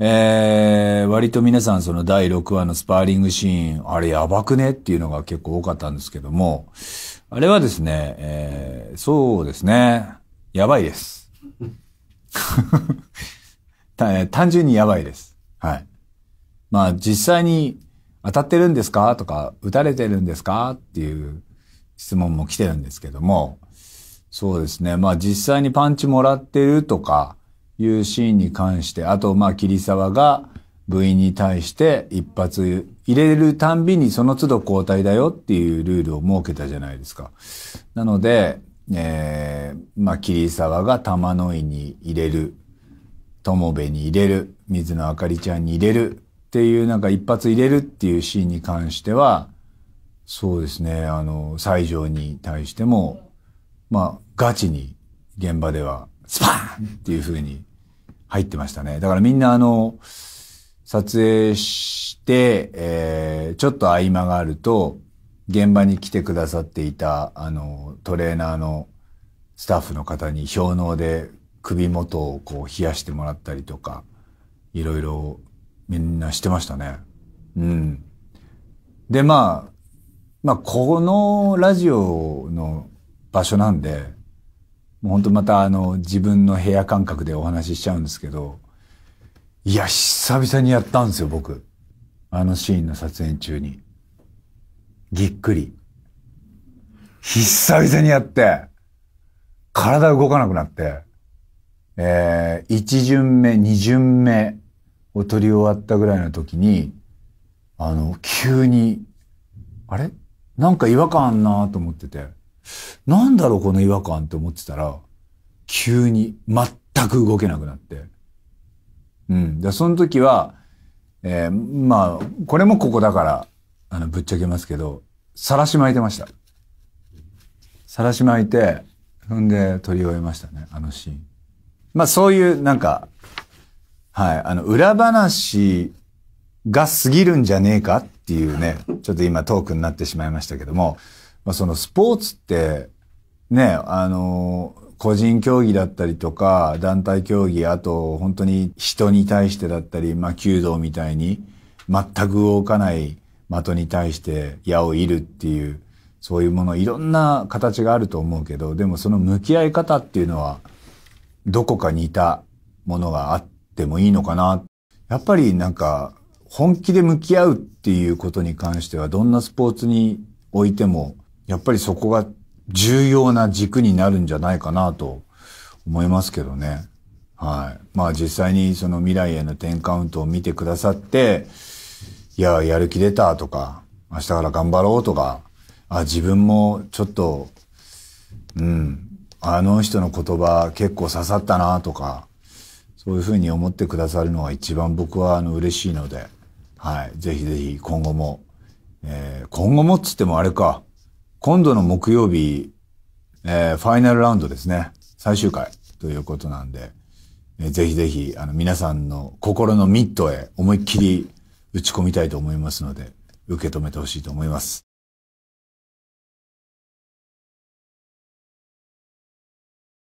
えー、割と皆さんその第6話のスパーリングシーン、あれやばくねっていうのが結構多かったんですけども、あれはですね、えー、そうですね、やばいです。単純にやばいです。はい。まあ実際に当たってるんですかとか、撃たれてるんですかっていう質問も来てるんですけども、そうですね。まあ実際にパンチもらってるとか、いうシーンに関して、あと、まあ、桐沢が部員に対して一発入れるたんびにその都度交代だよっていうルールを設けたじゃないですか。なので、えー、まあ、桐沢が玉の井に入れる、友部に入れる、水野あかりちゃんに入れるっていうなんか一発入れるっていうシーンに関しては、そうですね、あの、西条に対しても、まあ、ガチに現場ではスパーンっていう風に入ってましたね。だからみんなあの、撮影して、えー、ちょっと合間があると、現場に来てくださっていた、あの、トレーナーのスタッフの方に氷嚢で首元をこう冷やしてもらったりとか、いろいろみんなしてましたね。うん。で、まあ、まあ、このラジオの場所なんで、もう本当またあの、自分の部屋感覚でお話ししちゃうんですけど、いや、久々にやったんですよ、僕。あのシーンの撮影中に。ぎっくり。久々にやって、体動かなくなって、えー、一巡目、二巡目を撮り終わったぐらいの時に、あの、急に、あれなんか違和感あんなと思ってて。なんだろうこの違和感って思ってたら、急に全く動けなくなって。うん。で、その時は、えー、まあ、これもここだから、あの、ぶっちゃけますけど、さらし巻いてました。晒し巻いて、踏んで、撮り終えましたね、あのシーン。まあ、そういう、なんか、はい、あの、裏話が過ぎるんじゃねえかっていうね、ちょっと今トークになってしまいましたけども、まあ、そのスポーツって、ね、あの個人競技だったりとか、団体競技、あと本当に人に対してだったり、まあ、弓道みたいに、全く動かない的に対して矢を射るっていう、そういうもの、いろんな形があると思うけど、でもその向き合い方っていうのは、どこか似たものがあってもいいのかな。やっぱりなんか、本気で向き合うっていうことに関しては、どんなスポーツにおいても、やっぱりそこが重要な軸になるんじゃないかなと思いますけどね。はい。まあ実際にその未来への10カウントを見てくださって、いや、やる気出たとか、明日から頑張ろうとか、あ、自分もちょっと、うん、あの人の言葉結構刺さったなとか、そういうふうに思ってくださるのが一番僕はあの嬉しいので、はい。ぜひぜひ今後も、えー、今後もっつってもあれか、今度の木曜日、えー、ファイナルラウンドですね。最終回ということなんで、えー、ぜひぜひ、あの、皆さんの心のミッドへ思いっきり打ち込みたいと思いますので、受け止めてほしいと思います。